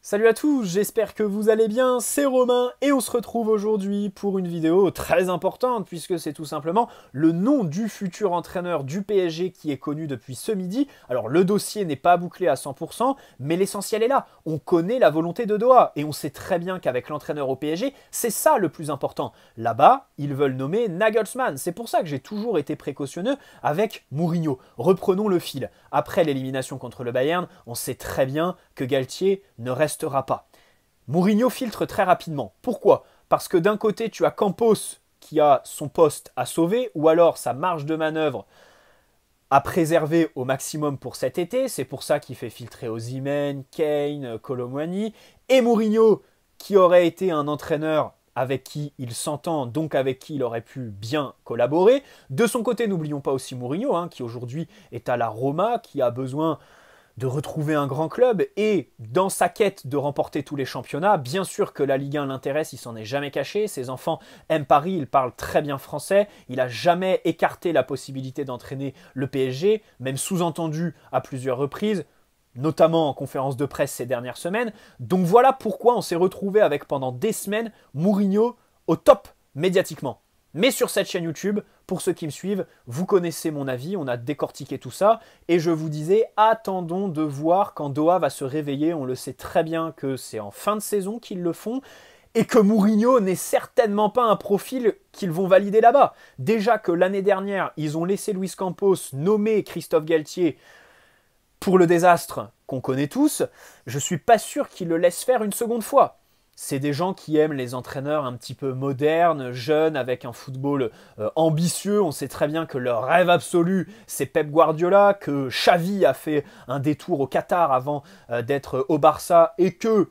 Salut à tous, j'espère que vous allez bien, c'est Romain et on se retrouve aujourd'hui pour une vidéo très importante puisque c'est tout simplement le nom du futur entraîneur du PSG qui est connu depuis ce midi. Alors le dossier n'est pas bouclé à 100% mais l'essentiel est là, on connaît la volonté de Doha et on sait très bien qu'avec l'entraîneur au PSG c'est ça le plus important. Là-bas ils veulent nommer Nagelsmann, c'est pour ça que j'ai toujours été précautionneux avec Mourinho. Reprenons le fil, après l'élimination contre le Bayern on sait très bien Galtier ne restera pas. Mourinho filtre très rapidement. Pourquoi Parce que d'un côté, tu as Campos qui a son poste à sauver, ou alors sa marge de manœuvre à préserver au maximum pour cet été. C'est pour ça qu'il fait filtrer Ozimen, Kane, Colomwani et Mourinho, qui aurait été un entraîneur avec qui il s'entend, donc avec qui il aurait pu bien collaborer. De son côté, n'oublions pas aussi Mourinho, hein, qui aujourd'hui est à la Roma, qui a besoin de retrouver un grand club et dans sa quête de remporter tous les championnats, bien sûr que la Ligue 1 l'intéresse, il s'en est jamais caché, ses enfants aiment Paris, il parle très bien français, il a jamais écarté la possibilité d'entraîner le PSG, même sous-entendu à plusieurs reprises, notamment en conférence de presse ces dernières semaines. Donc voilà pourquoi on s'est retrouvé avec pendant des semaines Mourinho au top médiatiquement. Mais sur cette chaîne YouTube, pour ceux qui me suivent, vous connaissez mon avis, on a décortiqué tout ça, et je vous disais, attendons de voir quand Doha va se réveiller, on le sait très bien que c'est en fin de saison qu'ils le font, et que Mourinho n'est certainement pas un profil qu'ils vont valider là-bas. Déjà que l'année dernière, ils ont laissé Luis Campos nommer Christophe Galtier pour le désastre qu'on connaît tous, je suis pas sûr qu'ils le laissent faire une seconde fois c'est des gens qui aiment les entraîneurs un petit peu modernes, jeunes, avec un football euh, ambitieux. On sait très bien que leur rêve absolu, c'est Pep Guardiola, que Xavi a fait un détour au Qatar avant euh, d'être au Barça et que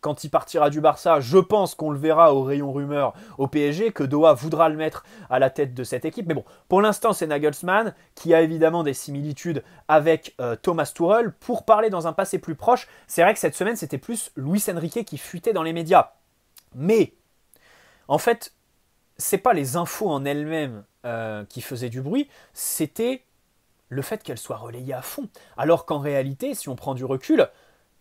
quand il partira du Barça, je pense qu'on le verra au rayon rumeur au PSG, que Doha voudra le mettre à la tête de cette équipe. Mais bon, pour l'instant, c'est Nagelsmann, qui a évidemment des similitudes avec euh, Thomas Tuchel. Pour parler dans un passé plus proche, c'est vrai que cette semaine, c'était plus Luis Enrique qui fuitait dans les médias. Mais, en fait, c'est pas les infos en elles-mêmes euh, qui faisaient du bruit, c'était le fait qu'elles soient relayées à fond. Alors qu'en réalité, si on prend du recul,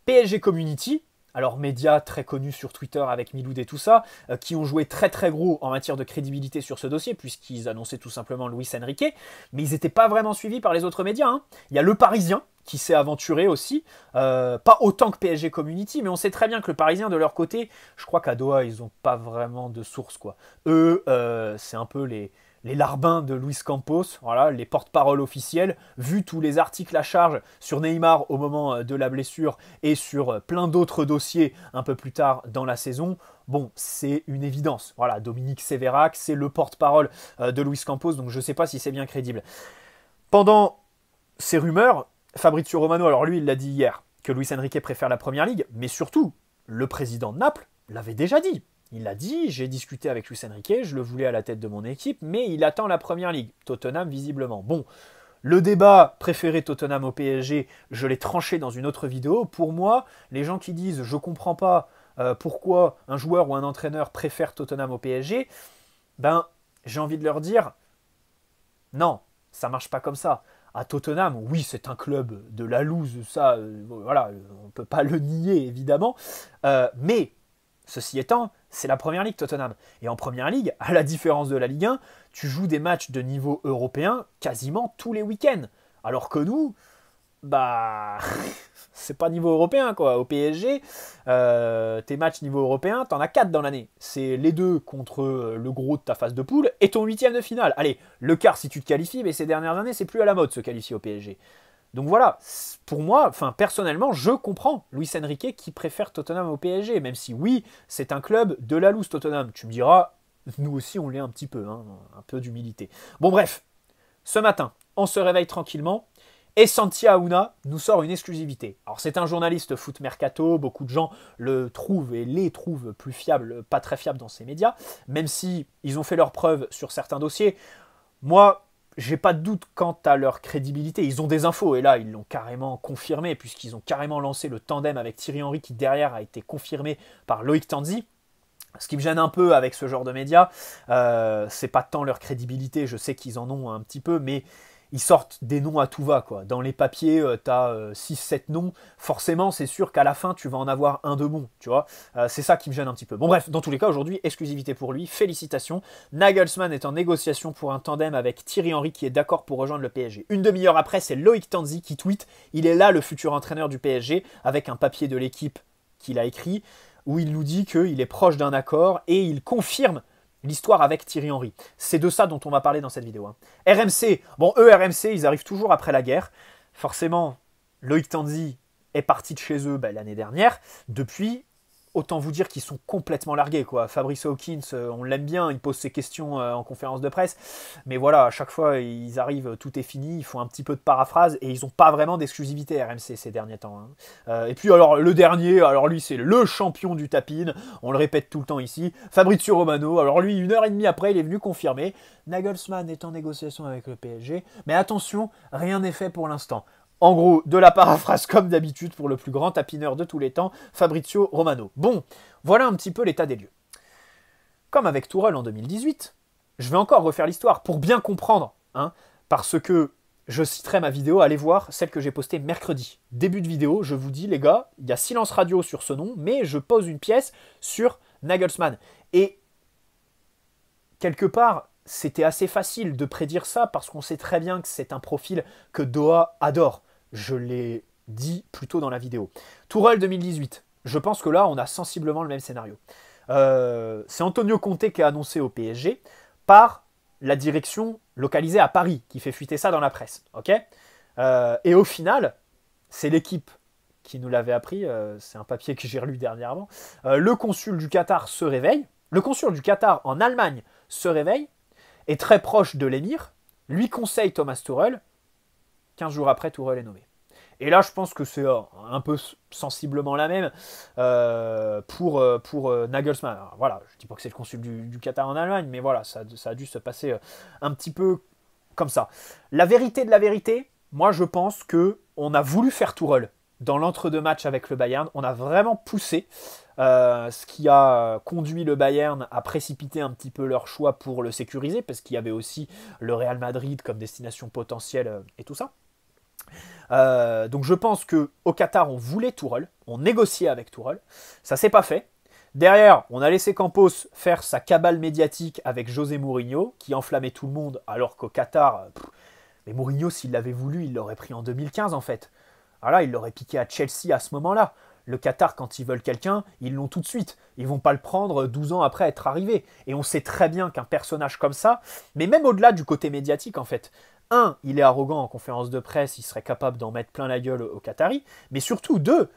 PSG Community, alors médias très connus sur Twitter avec Miloud et tout ça, euh, qui ont joué très très gros en matière de crédibilité sur ce dossier, puisqu'ils annonçaient tout simplement Luis Enrique, mais ils n'étaient pas vraiment suivis par les autres médias. Hein. Il y a Le Parisien, qui s'est aventuré aussi. Euh, pas autant que PSG Community, mais on sait très bien que le Parisien, de leur côté, je crois qu'à Doha, ils n'ont pas vraiment de source. Quoi. Eux, euh, c'est un peu les, les larbins de Luis Campos, voilà, les porte-parole officiels, vu tous les articles à charge sur Neymar au moment euh, de la blessure et sur plein d'autres dossiers un peu plus tard dans la saison. Bon, c'est une évidence. Voilà, Dominique Sévérac, c'est le porte-parole de Luis Campos, donc je ne sais pas si c'est bien crédible. Pendant ces rumeurs, Fabrizio Romano, alors lui, il l'a dit hier, que Luis Enrique préfère la Première Ligue, mais surtout, le président de Naples l'avait déjà dit. Il l'a dit, j'ai discuté avec Luis Enrique, je le voulais à la tête de mon équipe, mais il attend la Première Ligue. Tottenham, visiblement. Bon, le débat préféré Tottenham au PSG, je l'ai tranché dans une autre vidéo. Pour moi, les gens qui disent je comprends pas euh, pourquoi un joueur ou un entraîneur préfère Tottenham au PSG, ben j'ai envie de leur dire non, ça marche pas comme ça à Tottenham, oui, c'est un club de la loose, ça, euh, voilà, on ne peut pas le nier, évidemment. Euh, mais, ceci étant, c'est la première ligue, Tottenham. Et en première ligue, à la différence de la Ligue 1, tu joues des matchs de niveau européen quasiment tous les week-ends. Alors que nous, bah c'est pas niveau européen quoi. Au PSG, euh, tes matchs niveau européen, t'en as 4 dans l'année. C'est les deux contre euh, le gros de ta phase de poule et ton huitième de finale. Allez, le quart si tu te qualifies, mais ces dernières années, c'est plus à la mode se qualifier au PSG. Donc voilà, pour moi, enfin personnellement, je comprends Luis Enrique qui préfère Tottenham au PSG, même si oui, c'est un club de la loose Tottenham. Tu me diras, nous aussi on l'est un petit peu, hein, un peu d'humilité. Bon bref, ce matin, on se réveille tranquillement, et Santi nous sort une exclusivité. Alors c'est un journaliste foot mercato, beaucoup de gens le trouvent et les trouvent plus fiables, pas très fiables dans ces médias, même si ils ont fait leurs preuves sur certains dossiers. Moi, j'ai pas de doute quant à leur crédibilité. Ils ont des infos et là, ils l'ont carrément confirmé puisqu'ils ont carrément lancé le tandem avec Thierry Henry qui derrière a été confirmé par Loïc Tanzi. Ce qui me gêne un peu avec ce genre de médias, euh, c'est pas tant leur crédibilité, je sais qu'ils en ont un petit peu, mais ils sortent des noms à tout va. quoi. Dans les papiers, tu as 6-7 noms. Forcément, c'est sûr qu'à la fin, tu vas en avoir un de bon. Tu vois euh, c'est ça qui me gêne un petit peu. Bon, bref, dans tous les cas, aujourd'hui, exclusivité pour lui. Félicitations. Nagelsmann est en négociation pour un tandem avec Thierry Henry qui est d'accord pour rejoindre le PSG. Une demi-heure après, c'est Loïc Tanzi qui tweet Il est là le futur entraîneur du PSG avec un papier de l'équipe qu'il a écrit où il nous dit qu'il est proche d'un accord et il confirme l'histoire avec Thierry Henry. C'est de ça dont on va parler dans cette vidéo. Hein. RMC, bon, eux, RMC, ils arrivent toujours après la guerre. Forcément, Loïc Tandy est parti de chez eux bah, l'année dernière. Depuis, autant vous dire qu'ils sont complètement largués. Quoi. Fabrice Hawkins, euh, on l'aime bien, il pose ses questions euh, en conférence de presse, mais voilà, à chaque fois, ils arrivent, tout est fini, ils font un petit peu de paraphrase, et ils n'ont pas vraiment d'exclusivité RMC ces derniers temps. Hein. Euh, et puis alors, le dernier, alors lui, c'est le champion du tapine, on le répète tout le temps ici, Fabrizio Romano, alors lui, une heure et demie après, il est venu confirmer, Nagelsmann est en négociation avec le PSG, mais attention, rien n'est fait pour l'instant. En gros, de la paraphrase comme d'habitude pour le plus grand tapineur de tous les temps, Fabrizio Romano. Bon, voilà un petit peu l'état des lieux. Comme avec Tourelle en 2018, je vais encore refaire l'histoire pour bien comprendre, hein, parce que je citerai ma vidéo, allez voir celle que j'ai postée mercredi. Début de vidéo, je vous dis les gars, il y a silence radio sur ce nom, mais je pose une pièce sur Nagelsmann. Et quelque part, c'était assez facile de prédire ça parce qu'on sait très bien que c'est un profil que Doha adore je l'ai dit plus tôt dans la vidéo. Tourelle 2018, je pense que là, on a sensiblement le même scénario. Euh, c'est Antonio Conte qui a annoncé au PSG par la direction localisée à Paris qui fait fuiter ça dans la presse. ok euh, et au final, c'est l'équipe qui nous l'avait appris, euh, c'est un papier que j'ai relu dernièrement. le consul du Qatar se réveille, le consul du Qatar en Allemagne se réveille, est très proche de l'émir, lui conseille Thomas Tourelle. 15 jours après, Tourelle est nommé. Et là, je pense que c'est euh, un peu sensiblement la même euh, pour, euh, pour Nagelsmann. voilà, je ne dis pas que c'est le consul du, Qatar en Allemagne, mais voilà, ça, a dû se passer un petit peu comme ça. La vérité de la vérité, moi, je pense que on a voulu faire Tourelle dans l'entre-deux matchs avec le Bayern. On a vraiment poussé, ce qui a conduit le Bayern à précipiter un petit peu leur choix pour le sécuriser, parce qu'il y avait aussi le Real Madrid comme destination potentielle et tout ça. Euh, donc je pense que au Qatar, on voulait Tourelle, on négociait avec Tourelle, ça s'est pas fait. Derrière, on a laissé Campos faire sa cabale médiatique avec José Mourinho, qui enflammait tout le monde, alors qu'au Qatar, mais Mourinho, s'il l'avait voulu, il l'aurait pris en 2015 en fait. Ah là, il l'aurait piqué à Chelsea à ce moment-là. Le Qatar, quand ils veulent quelqu'un, ils l'ont tout de suite. Ils vont pas le prendre 12 ans après être arrivé. Et on sait très bien qu'un personnage comme ça, mais même au-delà du côté médiatique en fait, un, il est arrogant en conférence de presse, il serait capable d'en mettre plein la gueule aux Qataris, mais surtout, deux,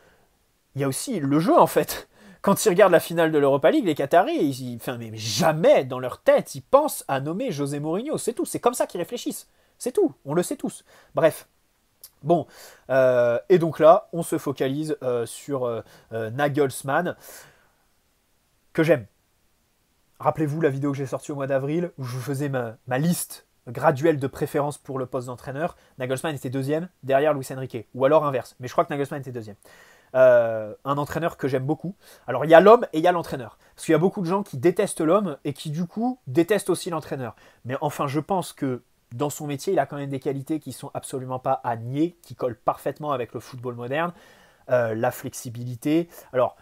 il y a aussi le jeu en fait. Quand ils regardent la finale de l'Europa League, les Qataris, ils, enfin, mais jamais dans leur tête, ils pensent à nommer José Mourinho, c'est tout, c'est comme ça qu'ils réfléchissent, c'est tout, on le sait tous. Bref, Bon, euh, et donc là, on se focalise euh, sur euh, Nagelsmann, que j'aime. Rappelez-vous la vidéo que j'ai sortie au mois d'avril, où je vous faisais ma, liste graduelle de préférence pour le poste d'entraîneur. Nagelsmann était deuxième, derrière Luis Enrique, ou alors inverse, mais je crois que Nagelsmann était deuxième. un entraîneur que j'aime beaucoup. Alors il y a l'homme et il y a l'entraîneur. Parce qu'il y a beaucoup de gens qui détestent l'homme et qui du coup détestent aussi l'entraîneur. Mais enfin je pense que dans son métier, il a quand même des qualités qui sont absolument pas à nier, qui collent parfaitement avec le football moderne. Euh, la flexibilité. Alors,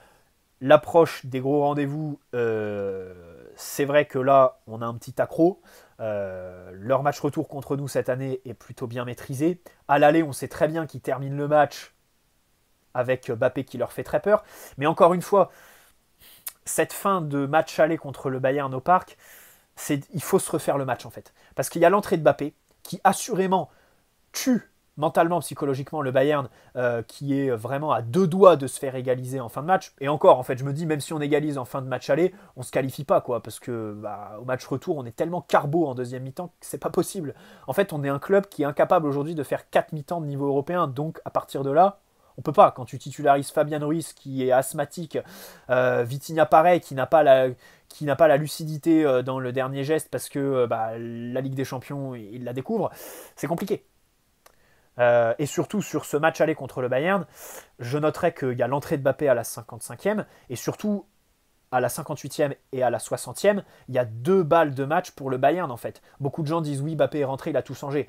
l'approche des gros rendez-vous, euh, c'est vrai que là, on a un petit accro. Euh, leur match retour contre nous cette année est plutôt bien maîtrisé. À l'aller, on sait très bien qu'ils terminent le match avec Bappé qui leur fait très peur. Mais encore une fois, cette fin de match aller contre le Bayern au parc, c'est il faut se refaire le match en fait. Parce qu'il y a l'entrée de Bappé qui assurément tue mentalement, psychologiquement le Bayern euh, qui est vraiment à deux doigts de se faire égaliser en fin de match. Et encore, en fait, je me dis même si on égalise en fin de match aller, on se qualifie pas quoi, parce que bah, au match retour, on est tellement carbo en deuxième mi-temps que c'est pas possible. En fait, on est un club qui est incapable aujourd'hui de faire quatre mi-temps de niveau européen, donc à partir de là, on peut pas, quand tu titularises Fabien Ruiz qui est asthmatique, euh, Vitinha pareil, qui n'a pas la qui n'a pas la lucidité euh, dans le dernier geste parce que euh, bah, la Ligue des Champions, il la découvre, c'est compliqué. Euh, et surtout sur ce match aller contre le Bayern, je noterai qu'il y a l'entrée de Mbappé à la 55e et surtout à la 58e et à la 60e, il y a deux balles de match pour le Bayern en fait. Beaucoup de gens disent oui, Mbappé est rentré, il a tout changé.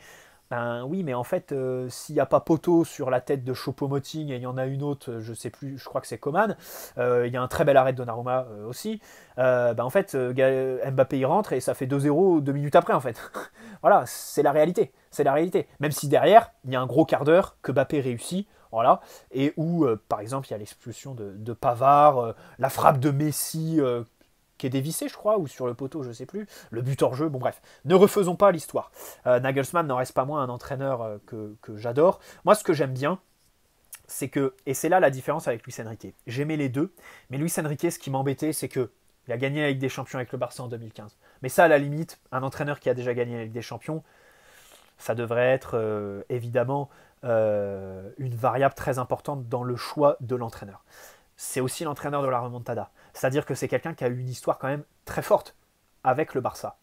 Ben oui, mais en fait, euh, s'il n'y a pas poteau sur la tête de Chopo Motting et il y en a une autre, euh, je sais plus, je crois que c'est Coman, euh, il y a un très bel arrêt de Donnarumma aussi. Ben en fait, Mbappé y rentre et ça fait 2-0 deux minutes après en fait. voilà, c'est la réalité, c'est la réalité. Même si derrière, il y a un gros quart d'heure que Mbappé réussit, voilà, et où par exemple il y a l'expulsion de, de, Pavard, la frappe de Messi qui est dévissé, je crois, ou sur le poteau, je sais plus. Le but hors jeu, bon bref. Ne refaisons pas l'histoire. nagelsman euh, Nagelsmann n'en reste pas moins un entraîneur euh, que, j'adore. Moi, ce que j'aime bien, c'est que, et c'est là la différence avec Luis Enrique. J'aimais les deux, mais Luis Enrique, ce qui m'embêtait, c'est que il a gagné avec des Champions avec le Barça en 2015. Mais ça, à la limite, un entraîneur qui a déjà gagné avec des Champions, ça devrait être euh, évidemment une variable très importante dans le choix de l'entraîneur c'est aussi l'entraîneur de la remontada. C'est-à-dire que c'est quelqu'un qui a eu une histoire quand même très forte avec le Barça.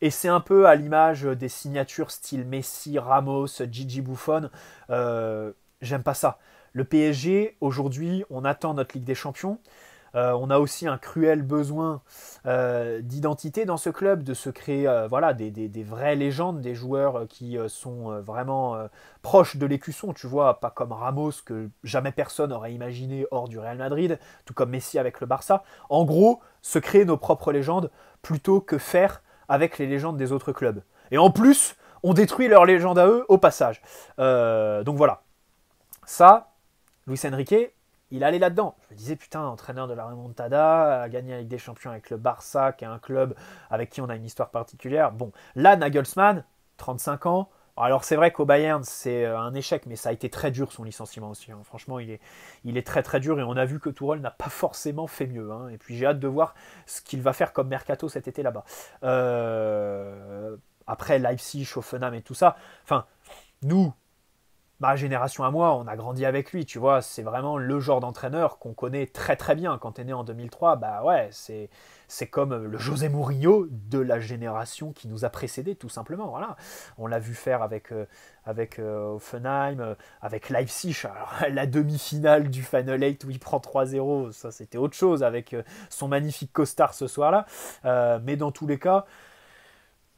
Et c'est un peu à l'image des signatures style Messi, Ramos, Gigi Buffon. Euh, j'aime pas ça. Le PSG, aujourd'hui, on attend notre Ligue des Champions. Euh, on a aussi un cruel besoin euh, d'identité dans ce club, de se créer euh, voilà, des, vraies légendes, des joueurs qui sont vraiment proches de l'écusson, tu vois, pas comme Ramos que jamais personne n'aurait imaginé hors du Real Madrid, tout comme Messi avec le Barça. En gros, se créer nos propres légendes plutôt que faire avec les légendes des autres clubs. Et en plus, on détruit leurs légendes à eux au passage. donc voilà. Ça, Luis Enrique, il allait là-dedans. Je me disais, putain, entraîneur de la Remontada, a gagné avec des champions avec le Barça, qui est un club avec qui on a une histoire particulière. Bon, là, Nagelsmann, 35 ans. Alors c'est vrai qu'au Bayern c'est euh, un échec, mais ça a été très dur son licenciement aussi. Hein. Franchement, il est, très très dur et on a vu que Tourol n'a pas forcément fait mieux. Hein. Et puis j'ai hâte de voir ce qu'il va faire comme mercato cet été là-bas. Euh, après Leipzig, Hoffenheim et tout ça. Enfin, nous, ma génération à moi, on a grandi avec lui, tu vois, c'est vraiment le genre d'entraîneur qu'on connaît très très bien. Quand est né en 2003, bah ouais, c'est, c'est comme euh, le José Mourinho de la génération qui nous a précédés, tout simplement. Voilà. On l'a vu faire avec, euh, avec euh, Offenheim, avec Leipzig. Alors, la demi-finale du Final 8 où il prend 3-0, ça c'était autre chose avec son magnifique costard ce soir-là. mais dans tous les cas,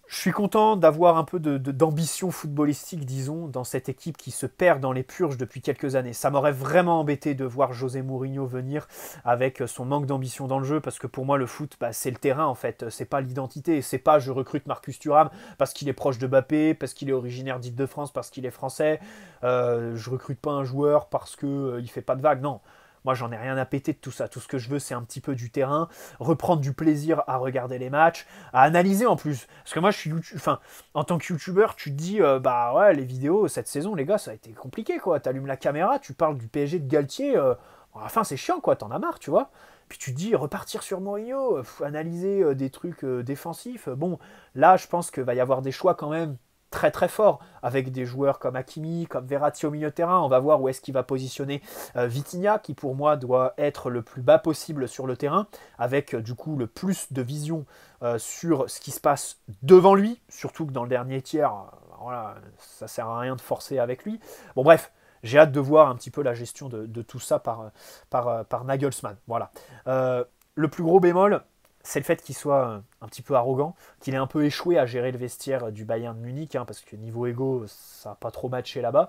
je suis content d'avoir un peu d'ambition footballistique, disons, dans cette équipe qui se perd dans les purges depuis quelques années. Ça m'aurait vraiment embêté de voir José Mourinho venir avec son manque d'ambition dans le jeu, parce que pour moi, le foot, bah, c'est le terrain en fait, c'est pas l'identité, c'est pas je recrute Marcus Thuram parce qu'il est proche de Bappé, parce qu'il est originaire d'Île-de-France, parce qu'il est français, euh, je recrute pas un joueur parce qu'il euh, fait pas de vagues », Non, moi, j'en ai rien à péter de tout ça. Tout ce que je veux, c'est un petit peu du terrain, reprendre du plaisir à regarder les matchs, à analyser en plus. Parce que moi, je suis enfin, en tant que youtubeur, tu te dis, euh, bah ouais, les vidéos cette saison, les gars, ça a été compliqué quoi. T'allumes la caméra, tu parles du PSG de Galtier. Euh, enfin c'est chiant quoi. T'en as marre, tu vois. Puis tu te dis repartir sur Mourinho, analyser euh, des trucs défensifs. Bon, là, je pense qu'il va y avoir des choix quand même très très fort avec des joueurs comme Akimi, comme Verratti au milieu terrain. On va voir où est-ce qu'il va positionner euh, Vitinha, qui pour moi doit être le plus bas possible sur le terrain, avec euh, du coup le plus de vision euh, sur ce qui se passe devant lui, surtout que dans le dernier tiers, voilà, ça sert à rien de forcer avec lui. Bon bref, j'ai hâte de voir un petit peu la gestion de, tout ça par, par, par Nagelsmann. Voilà. le plus gros bémol, c'est le fait qu'il soit euh, un petit peu arrogant, qu'il ait un peu échoué à gérer le vestiaire euh, du Bayern de Munich, hein, parce que niveau ego, ça n'a pas trop matché là-bas.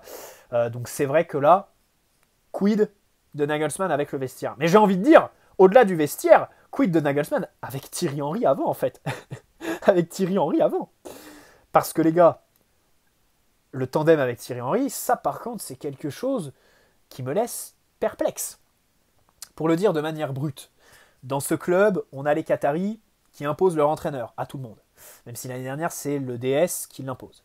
Euh, donc c'est vrai que là, quid de Nagelsmann avec le vestiaire Mais j'ai envie de dire, au-delà du vestiaire, quid de Nagelsmann avec Thierry Henry avant, en fait Avec Thierry Henry avant Parce que les gars, le tandem avec Thierry Henry, ça par contre, c'est quelque chose qui me laisse perplexe. Pour le dire de manière brute, dans ce club, on a les Qataris qui imposent leur entraîneur à tout le monde, même si l'année dernière c'est le DS qui l'impose.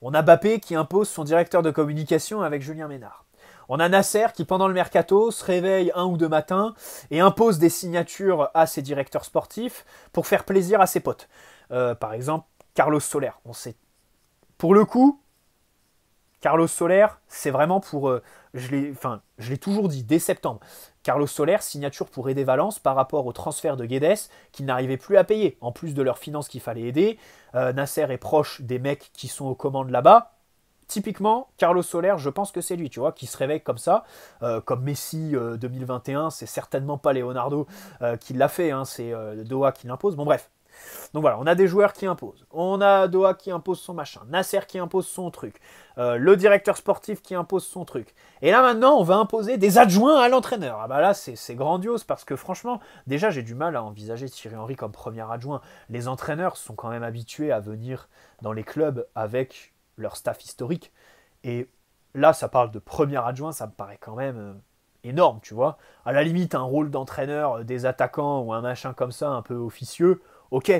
On a Bappé qui impose son directeur de communication avec Julien Ménard. On a Nasser qui, pendant le mercato, se réveille un ou deux matins et impose des signatures à ses directeurs sportifs pour faire plaisir à ses potes. Euh, par exemple, Carlos Soler. On sait. Pour le coup, Carlos Soler, c'est vraiment pour. Euh, je l'ai toujours dit, dès septembre. Carlos Soler, signature pour aider Valence par rapport au transfert de Guedes, qu'il n'arrivait plus à payer, en plus de leurs finances qu'il fallait aider. Euh, Nasser est proche des mecs qui sont aux commandes là-bas. Typiquement, Carlos Soler, je pense que c'est lui, tu vois, qui se réveille comme ça, euh, comme Messi 2021, c'est certainement pas Leonardo qui l'a fait, hein, c'est Doha qui l'impose. Bon bref, donc voilà, on a des joueurs qui imposent. On a Doha qui impose son machin, Nasser qui impose son truc, euh, le directeur sportif qui impose son truc. Et là maintenant, on va imposer des adjoints à l'entraîneur. Ah bah là, c'est grandiose parce que franchement, déjà j'ai du mal à envisager Thierry Henry comme premier adjoint. Les entraîneurs sont quand même habitués à venir dans les clubs avec leur staff historique. Et là, ça parle de premier adjoint, ça me paraît quand même euh, énorme, tu vois. À la limite, un rôle d'entraîneur euh, des attaquants ou un machin comme ça, un peu officieux, ok,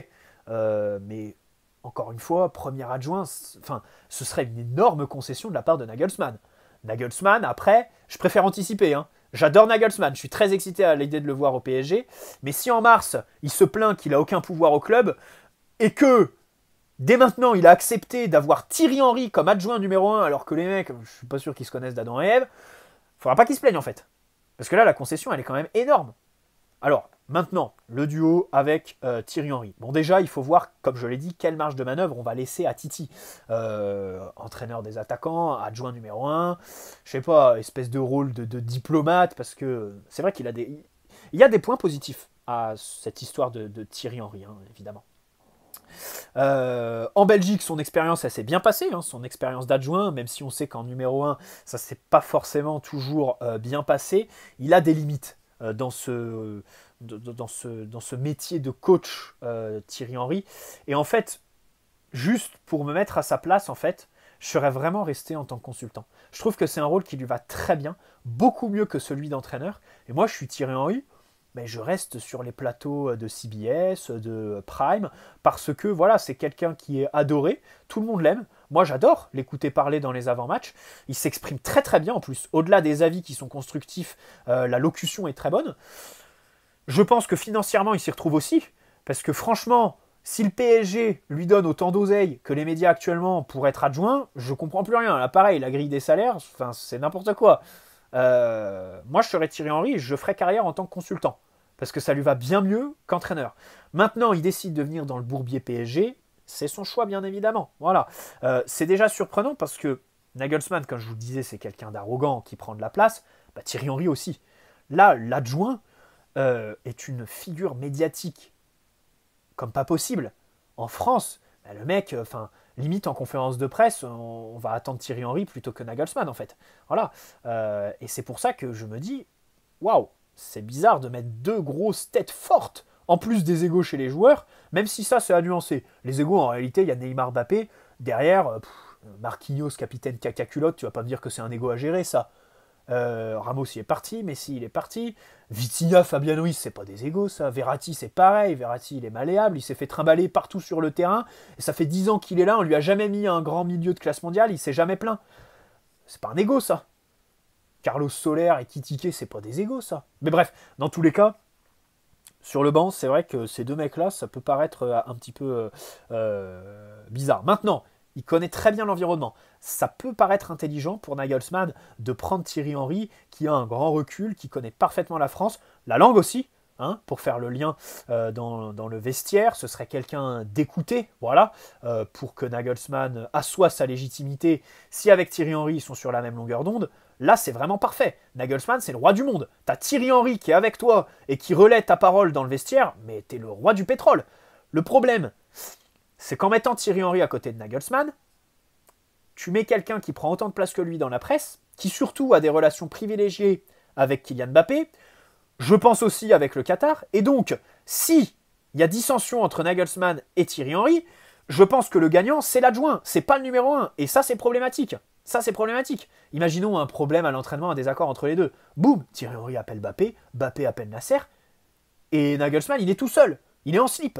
euh, mais encore une fois, premier adjoint, enfin, ce serait une énorme concession de la part de Nagelsmann. Nagelsmann, après, je préfère anticiper, hein. J'adore Nagelsmann, je suis très excité à l'idée de le voir au PSG. Mais si en mars, il se plaint qu'il n'a aucun pouvoir au club et que dès maintenant, il a accepté d'avoir Thierry Henry comme adjoint numéro 1 alors que les mecs, je suis pas sûr qu'ils se connaissent d'Adam et Ève, faudra pas qu'ils se plaignent en fait. Parce que là, la concession, elle est quand même énorme. Alors, maintenant, le duo avec euh, Thierry Henry. Bon, déjà, il faut voir, comme je l'ai dit, quelle marge de manœuvre on va laisser à Titi. Euh, entraîneur des attaquants, adjoint numéro 1, je sais pas, espèce de rôle de, diplomate, parce que c'est vrai qu'il a des. Il y a des points positifs à cette histoire de, Thierry Henry, hein, évidemment. Euh, en Belgique, son expérience, elle s'est bien passée, hein, son expérience d'adjoint, même si on sait qu'en numéro 1, ça s'est pas forcément toujours bien passé, il a des limites. Euh, euh, dans ce, métier de coach euh, Thierry Henry. Et en fait, juste pour me mettre à sa place, en fait, je serais vraiment resté en tant que consultant. Je trouve que c'est un rôle qui lui va très bien, beaucoup mieux que celui d'entraîneur. Et moi, je suis Thierry Henry, mais ben, je reste sur les plateaux euh, de CBS, euh, de euh, Prime, parce que voilà, c'est quelqu'un qui est adoré, tout le monde l'aime. Moi, j'adore l'écouter parler dans les avant-matchs. Il s'exprime très très bien en plus. Au-delà des avis qui sont constructifs, la locution est très bonne. Je pense que financièrement, il s'y retrouve aussi, parce que franchement, si le PSG lui donne autant d'oseille que les médias actuellement pour être adjoint, je comprends plus rien. Là, pareil, la grille des salaires, c'est n'importe quoi. Euh, moi, je serais Thierry Henry je ferais carrière en tant que consultant. Parce que ça lui va bien mieux qu'entraîneur. Maintenant, il décide de venir dans le bourbier PSG. C'est son choix, bien évidemment. Voilà. Euh, c'est déjà surprenant parce que Nagelsmann, comme je vous le disais, c'est quelqu'un d'arrogant qui prend de la place. Bah, Thierry Henry aussi. Là, l'adjoint euh, est une figure médiatique comme pas possible. En France, bah, le mec, enfin, limite en conférence de presse, on, va attendre Thierry Henry plutôt que Nagelsmann en fait. Voilà. Euh, et c'est pour ça que je me dis, waouh, c'est bizarre de mettre deux grosses têtes fortes en plus des égaux chez les joueurs, même si ça c'est à nuancer. Les égaux en réalité, il y a Neymar Bappé, derrière. Euh, Marquinhos, capitaine caca culotte, tu vas pas me dire que c'est un ego à gérer ça. Euh, Ramos y est parti, Messi il est parti, Vitinha, Fabiano, c'est pas des égaux ça, Verratti c'est pareil, Verratti il est malléable, il s'est fait trimballer partout sur le terrain, et ça fait 10 ans qu'il est là, on lui a jamais mis un grand milieu de classe mondiale, il s'est jamais plaint. C'est pas un égo ça. Carlos Soler et Kitike, c'est pas des égaux ça. Mais bref, dans tous les cas, sur le banc, c'est vrai que ces deux mecs-là, ça peut paraître euh, un petit peu euh, bizarre. Maintenant, il connaît très bien l'environnement ça peut paraître intelligent pour Nagelsmann de prendre Thierry Henry, qui a un grand recul, qui connaît parfaitement la France, la langue aussi, Hein, pour faire le lien euh, dans, le vestiaire, ce serait quelqu'un d'écouté, voilà, euh, pour que Nagelsmann assoie sa légitimité. Si avec Thierry Henry, ils sont sur la même longueur d'onde, là c'est vraiment parfait. Nagelsmann, c'est le roi du monde. T'as Thierry Henry qui est avec toi et qui relaie ta parole dans le vestiaire, mais t'es le roi du pétrole. Le problème, c'est qu'en mettant Thierry Henry à côté de Nagelsmann, tu mets quelqu'un qui prend autant de place que lui dans la presse, qui surtout a des relations privilégiées avec Kylian Mbappé, je pense aussi avec le Qatar, et donc, si il y a dissension entre Nagelsmann et Thierry Henry, je pense que le gagnant, c'est l'adjoint, c'est pas le numéro 1, et ça, c'est problématique. Ça, c'est problématique. Imaginons un problème à l'entraînement, un désaccord entre les deux. Boum, Thierry Henry appelle Bappé, Bappé appelle Nasser, et Nagelsmann, il est tout seul, il est en slip.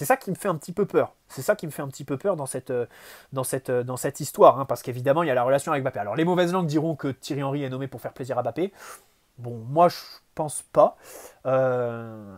C'est ça qui me fait un petit peu peur. C'est ça qui me fait un petit peu peur dans cette, euh, dans cette, euh, dans cette histoire, hein, parce qu'évidemment, il y a la relation avec Mbappé. Alors, les mauvaises langues diront que Thierry Henry est nommé pour faire plaisir à Mbappé. Bon, moi, je pense pas. Euh,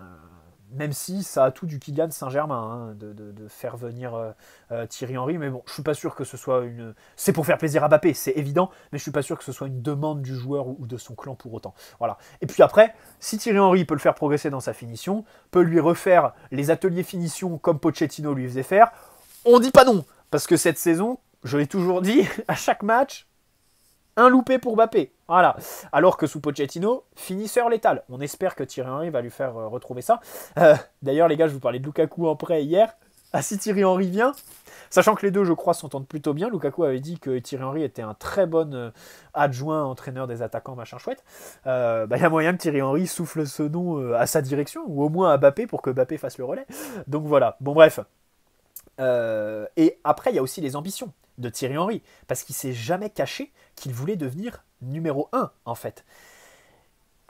même si ça a tout du Kylian Saint-Germain hein, de, faire venir euh, euh, Thierry Henry. Mais bon, je suis pas sûr que ce soit une. C'est pour faire plaisir à Mbappé, c'est évident, mais je ne suis pas sûr que ce soit une demande du joueur ou, de son clan pour autant. Voilà. Et puis après, si Thierry Henry peut le faire progresser dans sa finition, peut lui refaire les ateliers finition comme Pochettino lui faisait faire, on dit pas non parce que cette saison, je l'ai toujours dit, à chaque match, un loupé pour Mbappé. Voilà. Alors que sous Pochettino, finisseur létal. On espère que Thierry Henry va lui faire euh, retrouver ça. Euh, d'ailleurs, les gars, je vous parlais de Lukaku en prêt hier. Ah, si Thierry Henry vient, sachant que les deux, je crois, s'entendent plutôt bien. Lukaku avait dit que Thierry Henry était un très bon euh, adjoint, entraîneur des attaquants, machin chouette. Bah, il y a moyen que Thierry Henry souffle ce nom à sa direction, ou au moins à Bappé pour que Bappé fasse le relais. Donc voilà. Bon, bref. et après, il y a aussi les ambitions de Thierry Henry, parce qu'il s'est jamais caché qu'il voulait devenir numéro 1, en fait.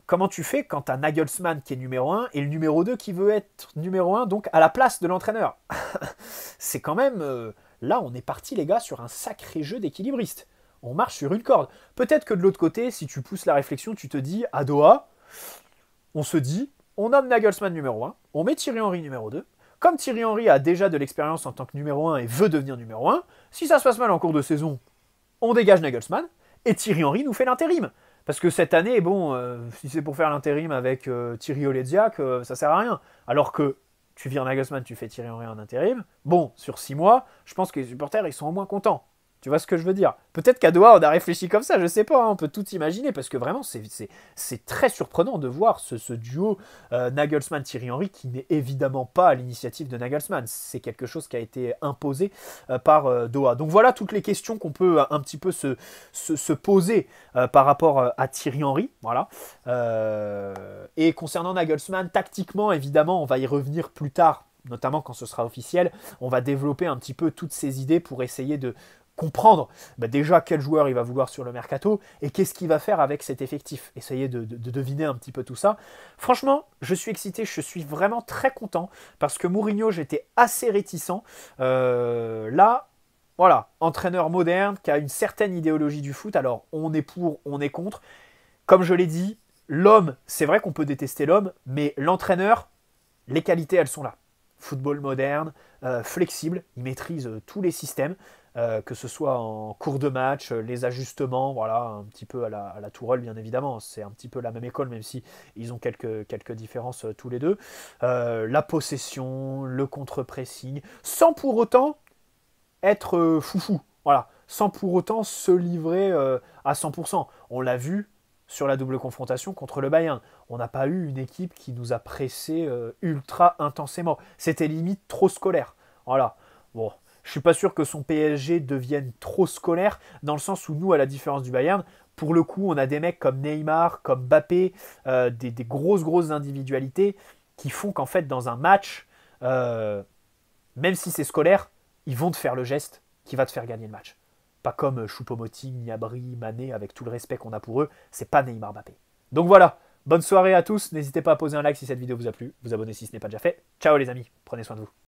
Comment tu fais quand un Nagelsmann qui est numéro 1 et le numéro 2 qui veut être numéro 1, donc à la place de l'entraîneur C'est quand même... Euh, là, on est parti, les gars, sur un sacré jeu d'équilibriste. On marche sur une corde. Peut-être que de l'autre côté, si tu pousses la réflexion, tu te dis, à ah, Doha, on se dit, on nomme Nagelsmann numéro 1, on met Thierry Henry numéro 2. Comme Thierry Henry a déjà de l'expérience en tant que numéro 1 et veut devenir numéro 1, si ça se passe mal en cours de saison, on dégage Nagelsmann et Thierry Henry nous fait l'intérim. Parce que cette année, bon, euh, si c'est pour faire l'intérim avec euh, Thierry Oledziak, euh, ça sert à rien. Alors que tu vires Nagelsmann, tu fais Thierry Henry en intérim. Bon, sur six mois, je pense que les supporters, ils sont au moins contents. Tu vois ce que je veux dire Peut-être qu'à Doha, on a réfléchi comme ça, je sais pas, hein, on peut tout imaginer, parce que vraiment, c'est très surprenant de voir ce, duo euh, Nagelsmann-Thierry Henry, qui n'est évidemment pas à l'initiative de Nagelsmann. C'est quelque chose qui a été imposé euh, par euh, Doha. Donc voilà toutes les questions qu'on peut un petit peu se, poser par rapport à Thierry Henry. Voilà. et concernant Nagelsmann, tactiquement, évidemment, on va y revenir plus tard notamment quand ce sera officiel, on va développer un petit peu toutes ces idées pour essayer de, comprendre bah, déjà quel joueur il va vouloir sur le mercato et qu'est-ce qu'il va faire avec cet effectif. Essayez de, deviner un petit peu tout ça. Franchement, je suis excité, je suis vraiment très content parce que Mourinho, j'étais assez réticent. Euh, là, voilà, entraîneur moderne qui a une certaine idéologie du foot. Alors, on est pour, on est contre. Comme je l'ai dit, l'homme, c'est vrai qu'on peut détester l'homme, mais l'entraîneur, les qualités, elles sont là. Football moderne, euh, flexible, il maîtrise euh, tous les systèmes. Euh, que ce soit en cours de match, euh, les ajustements, voilà, un petit peu à la, Tourelle, bien évidemment. C'est un petit peu la même école, même si ils ont quelques, quelques différences euh, tous les deux. la possession, le contre-pressing, sans pour autant être foufou. Voilà, sans pour autant se livrer à 100%. On l'a vu sur la double confrontation contre le Bayern. On n'a pas eu une équipe qui nous a pressé ultra intensément. C'était limite trop scolaire. Voilà. Bon, je suis pas sûr que son PSG devienne trop scolaire, dans le sens où nous, à la différence du Bayern, pour le coup, on a des mecs comme Neymar, comme Mbappé, euh, des, grosses, grosses individualités qui font qu'en fait, dans un match, euh, même si c'est scolaire, ils vont te faire le geste qui va te faire gagner le match. Pas comme euh, Choupo-Moting, Niabri, Mané, avec tout le respect qu'on a pour eux, c'est pas Neymar Mbappé. Donc voilà, bonne soirée à tous, n'hésitez pas à poser un like si cette vidéo vous a plu, vous abonnez si ce n'est pas déjà fait. Ciao les amis, prenez soin de vous.